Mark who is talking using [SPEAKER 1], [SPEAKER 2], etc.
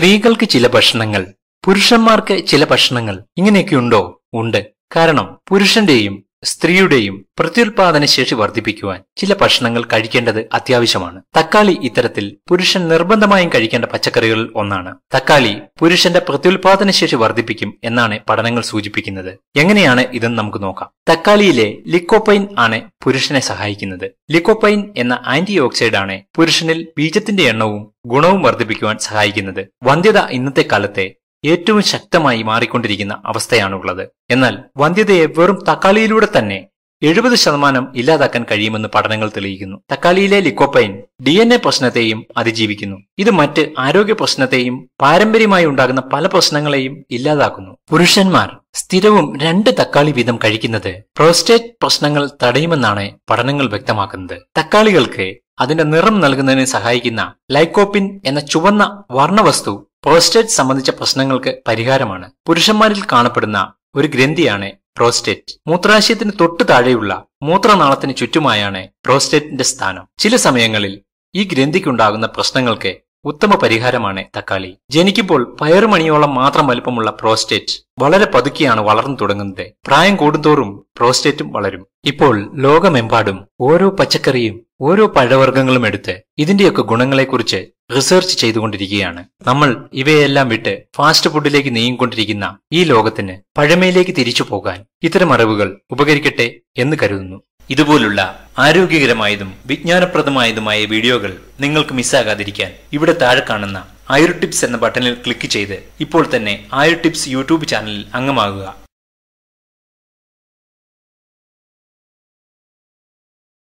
[SPEAKER 1] സ്ത്രീകൾക്ക് ചില ഭക്ഷണങ്ങൾ പുരുഷന്മാർക്ക് ചില ഭക്ഷണങ്ങൾ ഇങ്ങനെയൊക്കെ ഉണ്ടോ ഉണ്ട് കാരണം പുരുഷന്റെയും സ്ത്രീയുടെയും പ്രത്യുൽപാദന ശേഷി വർദ്ധിപ്പിക്കുവാൻ ചില ഭക്ഷണങ്ങൾ കഴിക്കേണ്ടത് അത്യാവശ്യമാണ് തക്കാളി ഇത്തരത്തിൽ പുരുഷൻ നിർബന്ധമായും കഴിക്കേണ്ട പച്ചക്കറികളിൽ ഒന്നാണ് തക്കാളി പുരുഷന്റെ പ്രത്യുൽപാദന ശേഷി വർദ്ധിപ്പിക്കും എന്നാണ് പഠനങ്ങൾ സൂചിപ്പിക്കുന്നത് എങ്ങനെയാണ് ഇതെന്ന് നമുക്ക് നോക്കാം തക്കാളിയിലെ ലിക്കോപൈൻ ആണ് പുരുഷനെ സഹായിക്കുന്നത് ലിക്കോപൈൻ എന്ന ആന്റി ആണ് പുരുഷനിൽ ബീജത്തിന്റെ എണ്ണവും ഗുണവും വർദ്ധിപ്പിക്കുവാൻ സഹായിക്കുന്നത് വന്ധ്യത ഇന്നത്തെ കാലത്തെ ഏറ്റവും ശക്തമായി മാറിക്കൊണ്ടിരിക്കുന്ന അവസ്ഥയാണുള്ളത് എന്നാൽ വന്ധ്യതയെ വെറും തക്കാളിയിലൂടെ തന്നെ എഴുപത് ശതമാനം ഇല്ലാതാക്കാൻ കഴിയുമെന്ന് പഠനങ്ങൾ തെളിയിക്കുന്നു തക്കാളിയിലെ ലിക്കോപ്പൈൻ ഡി എൻ എ പ്രശ്നത്തെയും അതിജീവിക്കുന്നു ഇത് മറ്റ് ആരോഗ്യ പ്രശ്നത്തെയും പാരമ്പര്യമായി ഉണ്ടാകുന്ന പല പ്രശ്നങ്ങളെയും ഇല്ലാതാക്കുന്നു പുരുഷന്മാർ സ്ഥിരവും രണ്ട് തക്കാളി വീതം കഴിക്കുന്നത് പ്രോസ്റ്റേറ്റ് പ്രശ്നങ്ങൾ തടയുമെന്നാണ് പഠനങ്ങൾ വ്യക്തമാക്കുന്നത് തക്കാളികൾക്ക് അതിന്റെ നിറം നൽകുന്നതിന് സഹായിക്കുന്ന ലൈക്കോപ്പിൻ എന്ന ചുവന്ന വർണ്ണവസ്തു പ്രോസ്റ്റേറ്റ് സംബന്ധിച്ച പ്രശ്നങ്ങൾക്ക് പരിഹാരമാണ് പുരുഷന്മാരിൽ കാണപ്പെടുന്ന ഒരു ഗ്രന്ഥിയാണ് പ്രോസ്റ്റേറ്റ് മൂത്രാശയത്തിന് തൊട്ടു താഴെയുള്ള മൂത്രനാളത്തിന് ചുറ്റുമായാണ് പ്രോസ്റ്റേറ്റിന്റെ സ്ഥാനം ചില സമയങ്ങളിൽ ഈ ഗ്രന്ഥിക്കുണ്ടാകുന്ന പ്രശ്നങ്ങൾക്ക് ഉത്തമ പരിഹാരമാണ് തക്കാളി ജനിക്കുമ്പോൾ പയറുമണിയോളം മാത്രം വലുപ്പമുള്ള പ്രോസ്റ്റേറ്റ് വളരെ പതുക്കെയാണ് വളർന്നു തുടങ്ങുന്നത് പ്രായം കൂടുന്തോറും പ്രോസ്റ്റേറ്റും വളരും ഇപ്പോൾ ലോകമെമ്പാടും ഓരോ പച്ചക്കറിയും ഓരോ പഴവർഗ്ഗങ്ങളും എടുത്ത് ഇതിന്റെയൊക്കെ ഗുണങ്ങളെക്കുറിച്ച് റിസർച്ച് ചെയ്തുകൊണ്ടിരിക്കുകയാണ് നമ്മൾ ഇവയെല്ലാം വിട്ട് ഫാസ്റ്റ് ഫുഡിലേക്ക് നീങ്ങിക്കൊണ്ടിരിക്കുന്ന ഈ ലോകത്തിന് പഴമയിലേക്ക് തിരിച്ചു പോകാൻ ഇത്തരം അറിവുകൾ ഉപകരിക്കട്ടെ എന്ന് കരുതുന്നു ഇതുപോലുള്ള ആരോഗ്യകരമായതും വിജ്ഞാനപ്രദമായതുമായ വീഡിയോകൾ നിങ്ങൾക്ക് മിസ്സാകാതിരിക്കാൻ ഇവിടെ താഴെ കാണുന്ന ആയുർ ടിപ്സ് എന്ന ബട്ടണിൽ ക്ലിക്ക് ചെയ്ത് ഇപ്പോൾ തന്നെ ആയുർ ടിപ്സ് യൂട്യൂബ് ചാനലിൽ അംഗമാകുക